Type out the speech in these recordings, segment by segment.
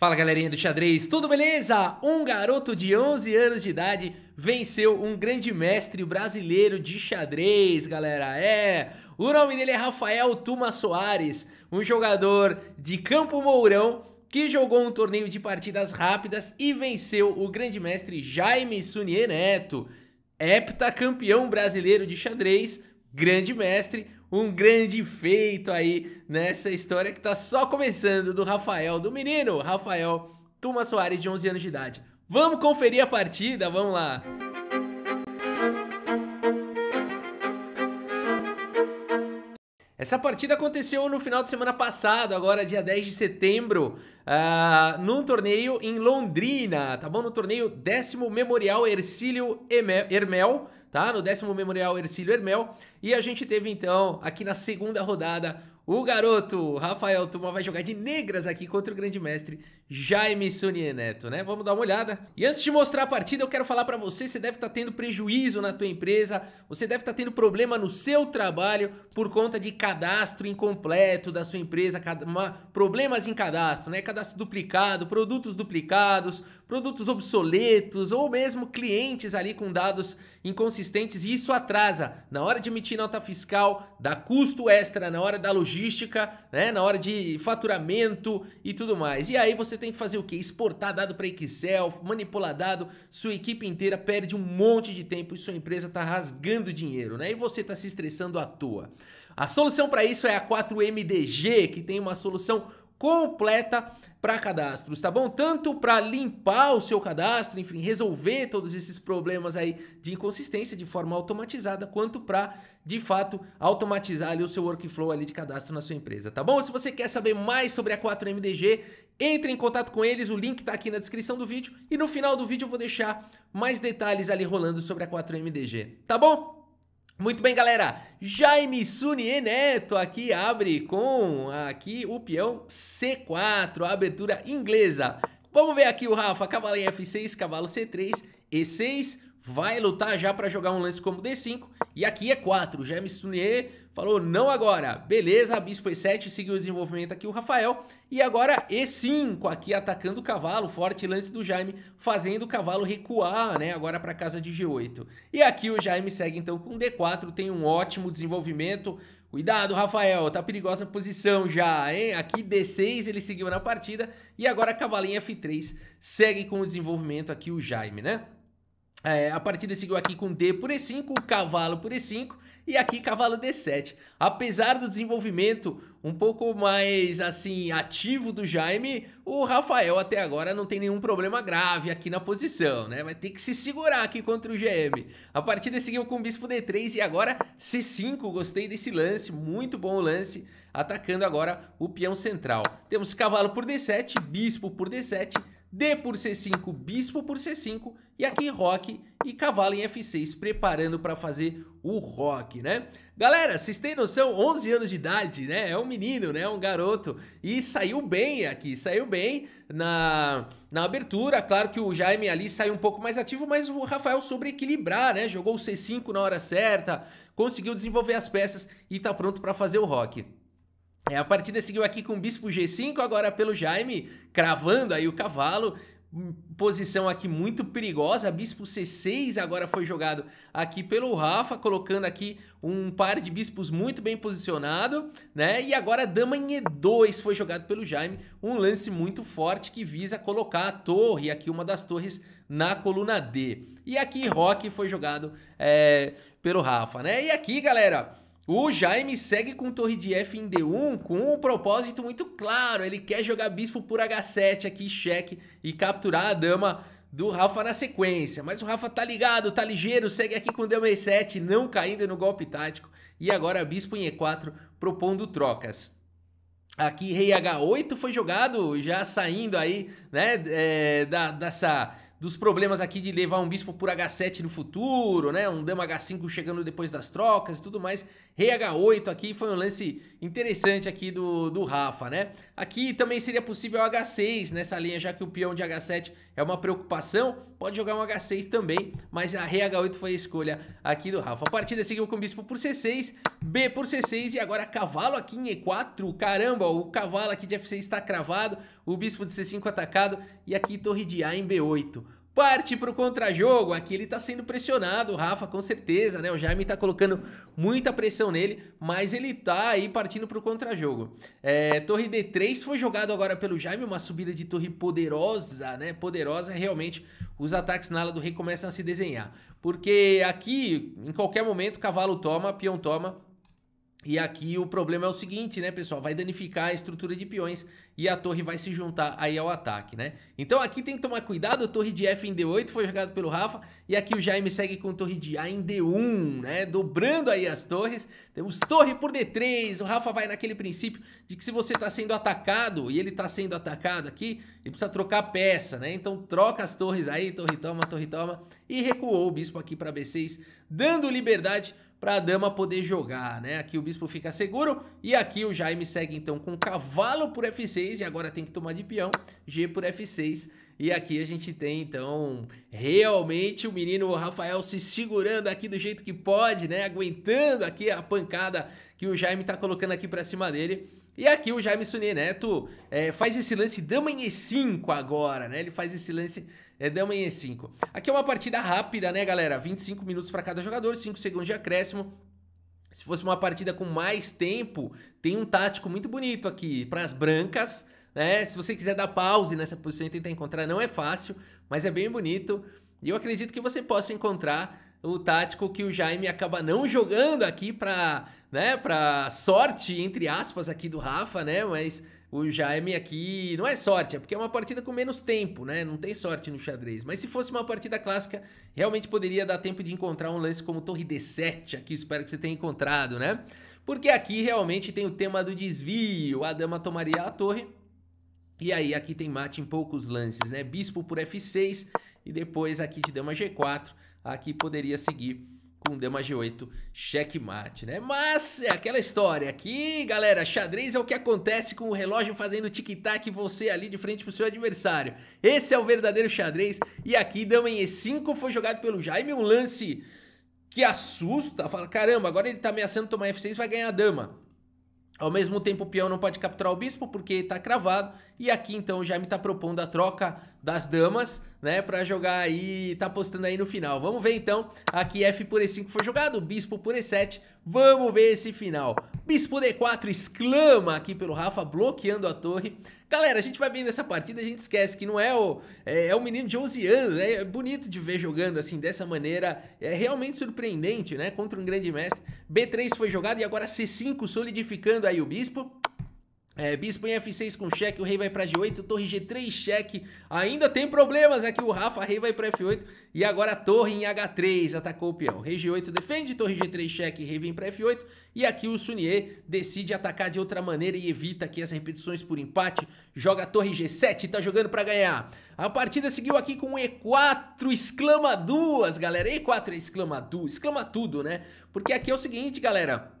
Fala galerinha do xadrez, tudo beleza? Um garoto de 11 anos de idade venceu um grande mestre brasileiro de xadrez, galera. É, o nome dele é Rafael Tuma Soares, um jogador de Campo Mourão que jogou um torneio de partidas rápidas e venceu o grande mestre Jaime Sunier Neto, heptacampeão brasileiro de xadrez, grande mestre, um grande feito aí nessa história que tá só começando do Rafael, do menino Rafael Tuma Soares, de 11 anos de idade. Vamos conferir a partida, vamos lá! Essa partida aconteceu no final de semana passado, agora dia 10 de setembro, uh, num torneio em Londrina, tá bom? No torneio décimo Memorial Ercílio Hermel, tá? No décimo Memorial Ercílio Hermel. E a gente teve então, aqui na segunda rodada, o garoto Rafael Tuma vai jogar de negras aqui contra o grande mestre Jaime Sunie Neto, né? Vamos dar uma olhada. E antes de mostrar a partida, eu quero falar para você, você deve estar tá tendo prejuízo na tua empresa, você deve estar tá tendo problema no seu trabalho por conta de cadastro incompleto da sua empresa, problemas em cadastro, né? Cadastro duplicado, produtos duplicados, produtos obsoletos ou mesmo clientes ali com dados inconsistentes e isso atrasa na hora de emitir nota fiscal, dá custo extra na hora da logística, né, na hora de faturamento e tudo mais. E aí você tem que fazer o que? Exportar dado para Excel, manipular dado, sua equipe inteira perde um monte de tempo e sua empresa está rasgando dinheiro, né? E você está se estressando à toa. A solução para isso é a 4MDG, que tem uma solução completa para cadastros, tá bom? Tanto para limpar o seu cadastro, enfim, resolver todos esses problemas aí de inconsistência de forma automatizada, quanto para, de fato, automatizar ali o seu workflow ali de cadastro na sua empresa, tá bom? Se você quer saber mais sobre a 4MDG, entre em contato com eles, o link tá aqui na descrição do vídeo e no final do vídeo eu vou deixar mais detalhes ali rolando sobre a 4MDG, tá bom? Muito bem, galera. Jaime Suni Neto aqui abre com aqui o peão C4, a abertura inglesa. Vamos ver aqui o Rafa, cavalo em F6, cavalo C3, E6, vai lutar já para jogar um lance como D5. E aqui é 4. Jaime Sunier falou não agora. Beleza, Bispo E7 seguiu o desenvolvimento aqui o Rafael. E agora E5 aqui atacando o cavalo. Forte lance do Jaime fazendo o cavalo recuar, né? Agora para casa de G8. E aqui o Jaime segue então com D4. Tem um ótimo desenvolvimento. Cuidado, Rafael, tá perigosa a posição já, hein? Aqui D6 ele seguiu na partida e agora cavalinho F3 segue com o desenvolvimento aqui o Jaime, né? É, a partida seguiu aqui com D por E5, cavalo por E5 e aqui cavalo D7. Apesar do desenvolvimento um pouco mais assim ativo do Jaime, o Rafael até agora não tem nenhum problema grave aqui na posição, né? Vai ter que se segurar aqui contra o GM. A partida seguiu com Bispo D3 e agora C5. Gostei desse lance, muito bom o lance, atacando agora o peão central. Temos cavalo por D7, Bispo por D7, D por C5, bispo por C5 e aqui roque e cavalo em F6 preparando para fazer o rock, né? Galera, vocês têm noção, 11 anos de idade, né? É um menino, né? É um garoto e saiu bem aqui, saiu bem na, na abertura. Claro que o Jaime ali saiu um pouco mais ativo, mas o Rafael soube equilibrar, né? Jogou o C5 na hora certa, conseguiu desenvolver as peças e tá pronto para fazer o rock. É, a partida seguiu aqui com o bispo G5, agora pelo Jaime, cravando aí o cavalo. Posição aqui muito perigosa, bispo C6 agora foi jogado aqui pelo Rafa, colocando aqui um par de bispos muito bem posicionado, né? E agora dama em E2 foi jogado pelo Jaime, um lance muito forte que visa colocar a torre, aqui uma das torres, na coluna D. E aqui Roque foi jogado é, pelo Rafa, né? E aqui, galera, o Jaime segue com torre de F em D1 com um propósito muito claro. Ele quer jogar bispo por H7 aqui, cheque, e capturar a dama do Rafa na sequência. Mas o Rafa tá ligado, tá ligeiro, segue aqui com d E7, não caindo no golpe tático. E agora bispo em E4 propondo trocas. Aqui rei H8 foi jogado, já saindo aí, né, é, da, dessa dos problemas aqui de levar um bispo por H7 no futuro, né? Um dama H5 chegando depois das trocas e tudo mais. Rei H8 aqui foi um lance interessante aqui do, do Rafa, né? Aqui também seria possível H6 nessa linha, já que o peão de H7 é uma preocupação. Pode jogar um H6 também, mas a Rei H8 foi a escolha aqui do Rafa. A partida seguiu com o bispo por C6, B por C6 e agora cavalo aqui em E4. Caramba, o cavalo aqui de F6 está cravado, o bispo de C5 atacado e aqui torre de A em B8. Parte para o contra-jogo, aqui ele está sendo pressionado, o Rafa com certeza, né? O Jaime está colocando muita pressão nele, mas ele está aí partindo para o contra-jogo. É, torre D3 foi jogado agora pelo Jaime, uma subida de torre poderosa, né? Poderosa, realmente os ataques na ala do rei começam a se desenhar. Porque aqui, em qualquer momento, cavalo toma, peão toma, e aqui o problema é o seguinte, né, pessoal? Vai danificar a estrutura de peões e a torre vai se juntar aí ao ataque, né? Então aqui tem que tomar cuidado, a torre de F em D8 foi jogado pelo Rafa e aqui o Jaime segue com torre de A em D1, né? Dobrando aí as torres. Temos torre por D3, o Rafa vai naquele princípio de que se você tá sendo atacado e ele tá sendo atacado aqui, ele precisa trocar peça, né? Então troca as torres aí, torre toma, torre toma e recuou o bispo aqui para B6, dando liberdade para a dama poder jogar, né? Aqui o bispo fica seguro e aqui o Jaime segue então com cavalo por F6 e agora tem que tomar de peão, G por F6 e aqui a gente tem então realmente o menino Rafael se segurando aqui do jeito que pode, né? Aguentando aqui a pancada que o Jaime tá colocando aqui para cima dele e aqui o Jaime Sune Neto é, faz esse lance de manhã E5 é agora, né? Ele faz esse lance é, dama E5. É aqui é uma partida rápida, né, galera? 25 minutos para cada jogador, 5 segundos de acréscimo. Se fosse uma partida com mais tempo, tem um tático muito bonito aqui para as brancas, né? Se você quiser dar pause nessa posição e tentar encontrar, não é fácil, mas é bem bonito. E eu acredito que você possa encontrar o tático que o Jaime acaba não jogando aqui para, né, para sorte entre aspas aqui do Rafa, né? Mas o Jaime aqui não é sorte, é porque é uma partida com menos tempo, né? Não tem sorte no xadrez. Mas se fosse uma partida clássica, realmente poderia dar tempo de encontrar um lance como torre D7 aqui, espero que você tenha encontrado, né? Porque aqui realmente tem o tema do desvio, a dama tomaria a torre. E aí aqui tem mate em poucos lances, né? Bispo por F6 e depois aqui de dama G4 aqui poderia seguir com dama G8 checkmate, né? Mas é aquela história aqui, galera, xadrez é o que acontece com o relógio fazendo tic-tac e você ali de frente pro seu adversário. Esse é o verdadeiro xadrez e aqui dama em E5 foi jogado pelo Jaime, um lance que assusta, fala, caramba, agora ele tá ameaçando tomar F6 vai ganhar a dama. Ao mesmo tempo o peão não pode capturar o bispo porque está cravado e aqui então o Jaime está propondo a troca das damas, né? Pra jogar aí, tá postando aí no final. Vamos ver então. Aqui F por E5 foi jogado, Bispo por E7. Vamos ver esse final. Bispo D4 exclama aqui pelo Rafa, bloqueando a torre. Galera, a gente vai vendo essa partida, a gente esquece que não é o é, é menino de 11 anos, né? é bonito de ver jogando assim dessa maneira, é realmente surpreendente, né? Contra um grande mestre. B3 foi jogado e agora C5 solidificando aí o bispo. É, bispo em F6 com cheque, o rei vai pra G8, torre G3 cheque. Ainda tem problemas é que o Rafa, rei vai pra F8 e agora torre em H3, atacou o peão. Rei G8 defende, torre G3 cheque, rei vem pra F8 e aqui o Sunier decide atacar de outra maneira e evita aqui as repetições por empate. Joga torre G7, tá jogando pra ganhar. A partida seguiu aqui com E4, exclama duas, galera. E4 é exclama duas, exclama tudo, né? Porque aqui é o seguinte, galera...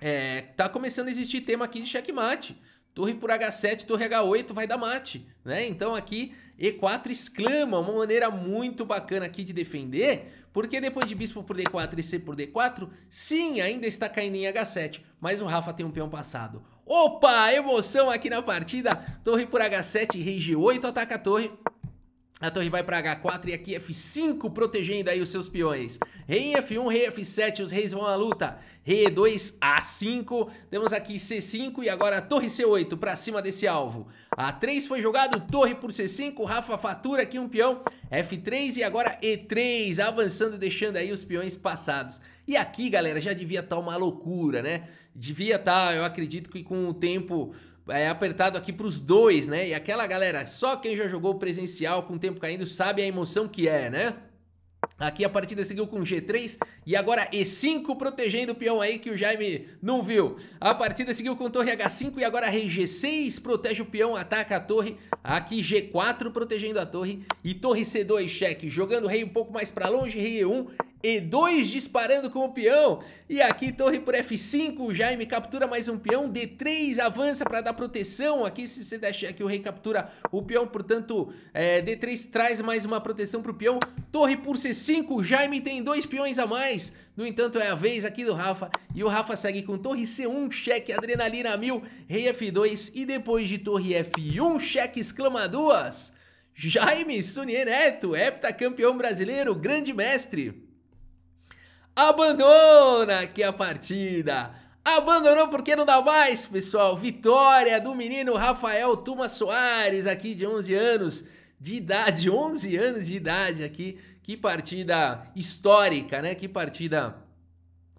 É, tá começando a existir tema aqui de checkmate. Torre por H7, torre H8 vai dar mate, né? Então aqui E4 exclama, uma maneira muito bacana aqui de defender, porque depois de bispo por D4 e C por D4, sim, ainda está caindo em H7, mas o Rafa tem um peão passado. Opa, emoção aqui na partida, torre por H7, rei G8 ataca a torre, a torre vai para H4 e aqui é F5, protegendo aí os seus peões. Rei F1, rei F7, os reis vão à luta. Rei E2, A5. Temos aqui C5 e agora torre C8 para cima desse alvo. A3 foi jogado, torre por C5, Rafa fatura aqui um peão. F3 e agora E3, avançando e deixando aí os peões passados. E aqui, galera, já devia estar tá uma loucura, né? Devia estar, tá, eu acredito que com o tempo é apertado aqui para os dois, né? E aquela galera, só quem já jogou presencial com o tempo caindo sabe a emoção que é, né? Aqui a partida seguiu com G3 e agora E5 protegendo o peão aí que o Jaime não viu. A partida seguiu com torre H5 e agora rei G6 protege o peão, ataca a torre. Aqui G4 protegendo a torre e torre C2 cheque, jogando rei um pouco mais para longe, rei E1 e2 disparando com o peão. E aqui torre por F5, o Jaime captura mais um peão. D3 avança para dar proteção. Aqui se você deixar aqui o rei captura o peão, portanto é, D3 traz mais uma proteção para o peão. Torre por C5, o Jaime tem dois peões a mais. No entanto é a vez aqui do Rafa. E o Rafa segue com torre C1, cheque, adrenalina 1000, rei F2 e depois de torre F1, cheque, exclama duas. Jaime Sunier Neto, heptacampeão brasileiro, grande mestre abandona aqui a partida. Abandonou porque não dá mais, pessoal. Vitória do menino Rafael Tuma Soares, aqui de 11 anos de idade, 11 anos de idade aqui. Que partida histórica, né? Que partida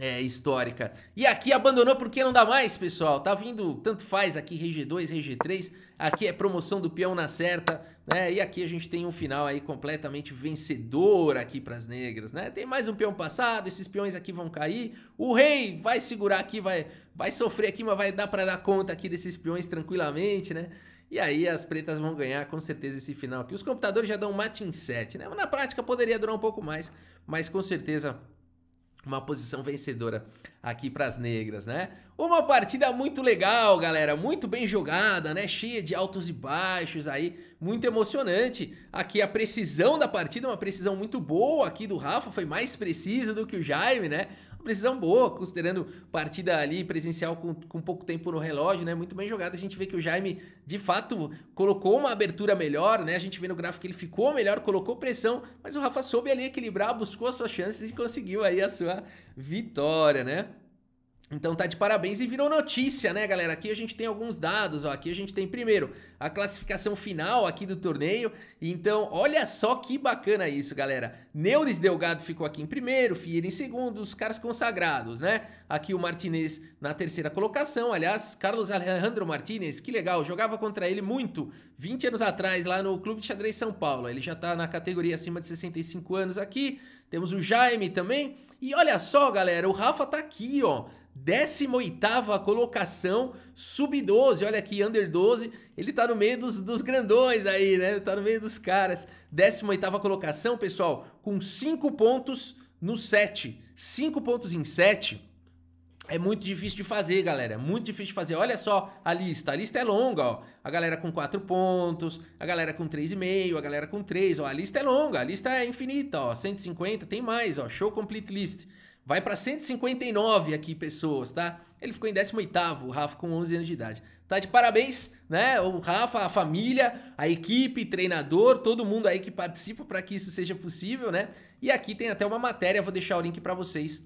é, histórica. E aqui abandonou porque não dá mais, pessoal. Tá vindo, tanto faz aqui, RG2, RG3. Aqui é promoção do peão na certa, né? E aqui a gente tem um final aí completamente vencedor aqui para as negras, né? Tem mais um peão passado, esses peões aqui vão cair. O rei vai segurar aqui, vai, vai sofrer aqui, mas vai dar para dar conta aqui desses peões tranquilamente, né? E aí as pretas vão ganhar com certeza esse final aqui. Os computadores já dão mate em 7, né? Na prática poderia durar um pouco mais, mas com certeza uma posição vencedora aqui para as negras, né? Uma partida muito legal, galera, muito bem jogada, né? Cheia de altos e baixos aí, muito emocionante. Aqui a precisão da partida, uma precisão muito boa aqui do Rafa, foi mais precisa do que o Jaime, né? Uma precisão boa, considerando partida ali presencial com, com pouco tempo no relógio, né? Muito bem jogada. A gente vê que o Jaime, de fato, colocou uma abertura melhor, né? A gente vê no gráfico que ele ficou melhor, colocou pressão, mas o Rafa soube ali equilibrar, buscou as suas chances e conseguiu aí a sua vitória, né? Então tá de parabéns e virou notícia, né, galera? Aqui a gente tem alguns dados, ó. Aqui a gente tem primeiro a classificação final aqui do torneio. Então, olha só que bacana isso, galera. Neures Delgado ficou aqui em primeiro, Fieira em segundo, os caras consagrados, né? Aqui o Martinez na terceira colocação. Aliás, Carlos Alejandro Martinez, que legal, jogava contra ele muito 20 anos atrás lá no Clube de Xadrez São Paulo. Ele já tá na categoria acima de 65 anos aqui. Temos o Jaime também. E olha só, galera, o Rafa tá aqui, ó. 18ª colocação, sub-12, olha aqui, under 12, ele tá no meio dos, dos grandões aí, né? Tá no meio dos caras. 18ª colocação, pessoal, com 5 pontos no 7. 5 pontos em 7 é muito difícil de fazer, galera. É muito difícil de fazer. Olha só a lista. A lista é longa, ó. A galera com 4 pontos, a galera com 3,5, a galera com 3, ó. A lista é longa, a lista é infinita, ó. 150, tem mais, ó. Show complete list. Vai para 159 aqui pessoas, tá? Ele ficou em 18º, o Rafa com 11 anos de idade. Tá de parabéns, né? O Rafa, a família, a equipe, treinador, todo mundo aí que participa para que isso seja possível, né? E aqui tem até uma matéria, vou deixar o link para vocês.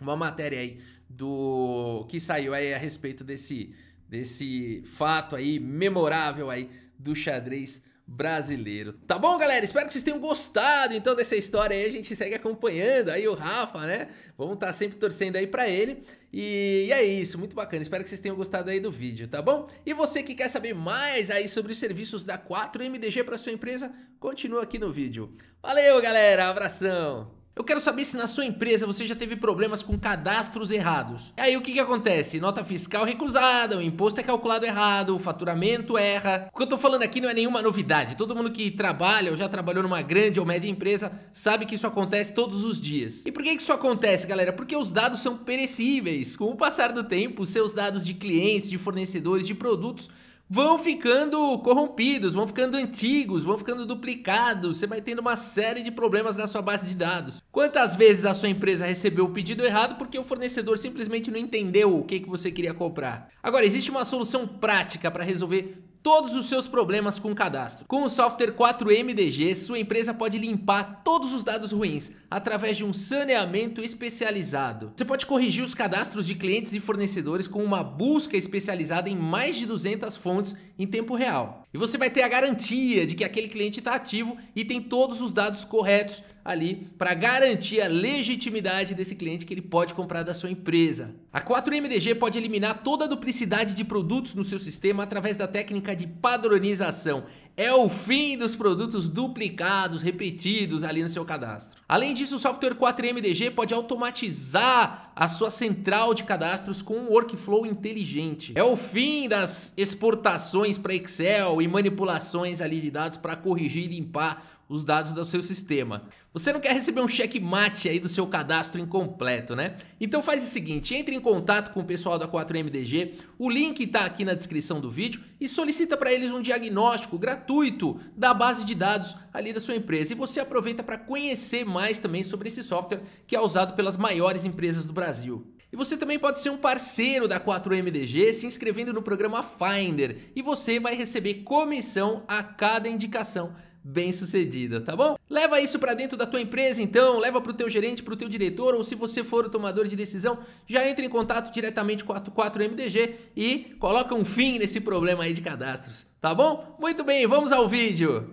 Uma matéria aí do que saiu aí a respeito desse desse fato aí memorável aí do xadrez brasileiro. Tá bom, galera? Espero que vocês tenham gostado então dessa história aí. A gente segue acompanhando aí o Rafa, né? Vamos estar tá sempre torcendo aí para ele. E, e, é isso, muito bacana. Espero que vocês tenham gostado aí do vídeo, tá bom? E você que quer saber mais aí sobre os serviços da 4MDG para sua empresa, continua aqui no vídeo. Valeu, galera. Abração. Eu quero saber se na sua empresa você já teve problemas com cadastros errados. E aí o que, que acontece? Nota fiscal recusada, o imposto é calculado errado, o faturamento erra. O que eu tô falando aqui não é nenhuma novidade. Todo mundo que trabalha ou já trabalhou numa grande ou média empresa sabe que isso acontece todos os dias. E por que, que isso acontece, galera? Porque os dados são perecíveis. Com o passar do tempo, seus dados de clientes, de fornecedores, de produtos vão ficando corrompidos, vão ficando antigos, vão ficando duplicados, você vai tendo uma série de problemas na sua base de dados. Quantas vezes a sua empresa recebeu o pedido errado porque o fornecedor simplesmente não entendeu o que, que você queria comprar? Agora, existe uma solução prática para resolver todos os seus problemas com o cadastro. Com o software 4MDG, sua empresa pode limpar todos os dados ruins através de um saneamento especializado. Você pode corrigir os cadastros de clientes e fornecedores com uma busca especializada em mais de 200 fontes em tempo real. E você vai ter a garantia de que aquele cliente está ativo e tem todos os dados corretos ali para garantir a legitimidade desse cliente que ele pode comprar da sua empresa. A 4MDG pode eliminar toda a duplicidade de produtos no seu sistema através da técnica de padronização. É o fim dos produtos duplicados, repetidos ali no seu cadastro. Além disso, o software 4MDG pode automatizar a sua central de cadastros com um workflow inteligente. É o fim das exportações para Excel e manipulações ali de dados para corrigir e limpar os dados do seu sistema. Você não quer receber um checkmate aí do seu cadastro incompleto, né? Então faz o seguinte, entre em contato com o pessoal da 4MDG, o link está aqui na descrição do vídeo e solicita para eles um diagnóstico gratuito da base de dados ali da sua empresa. E você aproveita para conhecer mais também sobre esse software que é usado pelas maiores empresas do Brasil. E você também pode ser um parceiro da 4MDG se inscrevendo no programa Finder e você vai receber comissão a cada indicação bem sucedida, tá bom? Leva isso para dentro da tua empresa então, leva para o teu gerente, para o teu diretor ou se você for o tomador de decisão, já entra em contato diretamente com a 4MDG e coloca um fim nesse problema aí de cadastros, tá bom? Muito bem, vamos ao vídeo!